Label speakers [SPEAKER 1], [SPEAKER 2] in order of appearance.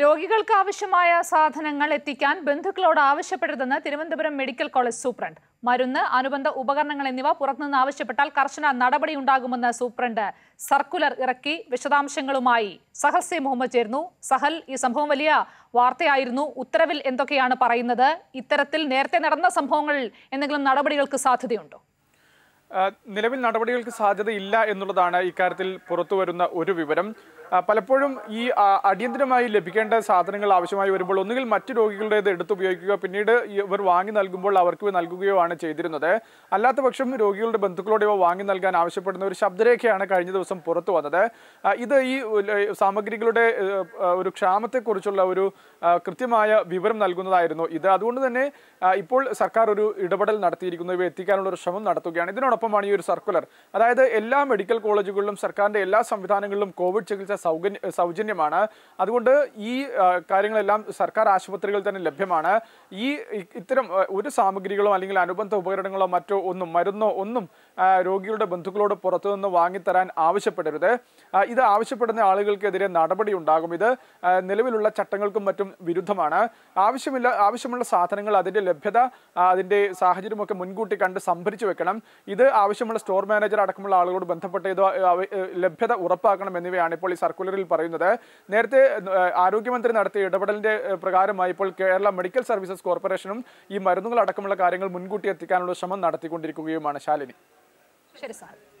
[SPEAKER 1] രോഗികൾക്ക് ആവശ്യമായ സാധനങ്ങൾ എത്തിക്കാൻ ബന്ധുക്കളോട് ആവശ്യപ്പെടരുതെന്ന് തിരുവനന്തപുരം മെഡിക്കൽ കോളേജ് സൂപ്രണ്ട് മരുന്ന് അനുബന്ധ ഉപകരണങ്ങൾ എന്നിവ പുറത്തുനിന്ന് ആവശ്യപ്പെട്ടാൽ കർശന നടപടിയുണ്ടാകുമെന്ന് സൂപ്രണ്ട് സർക്കുലർ ഇറക്കി വിശദാംശങ്ങളുമായി സഹസ്യ മുഹമ്മദ് ചേർന്നു സഹൽ ഈ സംഭവം വലിയ വാർത്തയായിരുന്നു ഉത്തരവിൽ എന്തൊക്കെയാണ് പറയുന്നത് ഇത്തരത്തിൽ നേരത്തെ നടന്ന സംഭവങ്ങളിൽ എന്തെങ്കിലും നടപടികൾക്ക് സാധ്യതയുണ്ടോ
[SPEAKER 2] നിലവിൽ നടപടികൾക്ക് സാധ്യതയില്ല എന്നുള്ളതാണ് ഇക്കാര്യത്തിൽ പുറത്തുവരുന്ന ഒരു വിവരം പലപ്പോഴും ഈ അടിയന്തരമായി ലഭിക്കേണ്ട സാധനങ്ങൾ ആവശ്യമായി വരുമ്പോൾ ഒന്നുകിൽ മറ്റു രോഗികളുടേത് എടുത്തുപയോഗിക്കുക പിന്നീട് ഇവർ വാങ്ങി നൽകുമ്പോൾ അവർക്ക് നൽകുകയോ ആണ് ചെയ്തിരുന്നത് അല്ലാത്ത പക്ഷം രോഗികളുടെ ബന്ധുക്കളോടെയോ വാങ്ങി നൽകാൻ ആവശ്യപ്പെടുന്ന ഒരു ശബ്ദരേഖയാണ് കഴിഞ്ഞ ദിവസം പുറത്തു വന്നത് ഇത് ഈ സാമഗ്രികളുടെ ഒരു ക്ഷാമത്തെക്കുറിച്ചുള്ള ഒരു കൃത്യമായ വിവരം നൽകുന്നതായിരുന്നു ഇത് അതുകൊണ്ട് തന്നെ ഇപ്പോൾ സർക്കാർ ഒരു ഇടപെടൽ നടത്തിയിരിക്കുന്നു ഇവ എത്തിക്കാനുള്ള ഒരു ശ്രമം നടത്തുകയാണ് ഇതിനോടൊപ്പമാണ് ഈ ഒരു സർക്കുലർ അതായത് എല്ലാ മെഡിക്കൽ കോളേജുകളിലും സർക്കാരിന്റെ എല്ലാ സംവിധാനങ്ങളിലും കോവിഡ് ചികിത്സാ സൗകര്യ സൗജന്യമാണ് അതുകൊണ്ട് ഈ കാര്യങ്ങളെല്ലാം സർക്കാർ ആശുപത്രികളിൽ തന്നെ ലഭ്യമാണ് ഈ ഇത്തരം ഒരു സാമഗ്രികളോ അല്ലെങ്കിൽ അനുബന്ധ ഉപകരണങ്ങളോ മറ്റോ ഒന്നും മരുന്നോ ഒന്നും രോഗികളുടെ ബന്ധുക്കളോട് പുറത്തുനിന്ന് വാങ്ങിത്തരാൻ ആവശ്യപ്പെടരുത് ഇത് ആവശ്യപ്പെടുന്ന ആളുകൾക്കെതിരെ നടപടി ഉണ്ടാകും ഇത് നിലവിലുള്ള ചട്ടങ്ങൾക്കും മറ്റും വിരുദ്ധമാണ് ആവശ്യമില്ല ആവശ്യമുള്ള സാധനങ്ങൾ അതിൻ്റെ ലഭ്യത അതിൻ്റെ സാഹചര്യമൊക്കെ മുൻകൂട്ടി കണ്ട് സംഭരിച്ചു വെക്കണം ഇത് ആവശ്യമുള്ള സ്റ്റോർ മാനേജർ അടക്കമുള്ള ആളുകളോട് ബന്ധപ്പെട്ട ഇത് ലഭ്യത ഉറപ്പാക്കണം എന്നിവയാണ് ഇപ്പോൾ ഈ സർക്കാർ സർക്കുലറിൽ പറയുന്നത് നേരത്തെ ആരോഗ്യമന്ത്രി നടത്തിയ ഇടപെടലിന്റെ പ്രകാരമായി ഇപ്പോൾ കേരള മെഡിക്കൽ സർവീസസ് കോർപ്പറേഷനും ഈ മരുന്നുകൾ അടക്കമുള്ള കാര്യങ്ങൾ മുൻകൂട്ടി എത്തിക്കാനുള്ള ശ്രമം നടത്തിക്കൊണ്ടിരിക്കുകയുമാണ് ശാലിനി
[SPEAKER 3] ശരി സാർ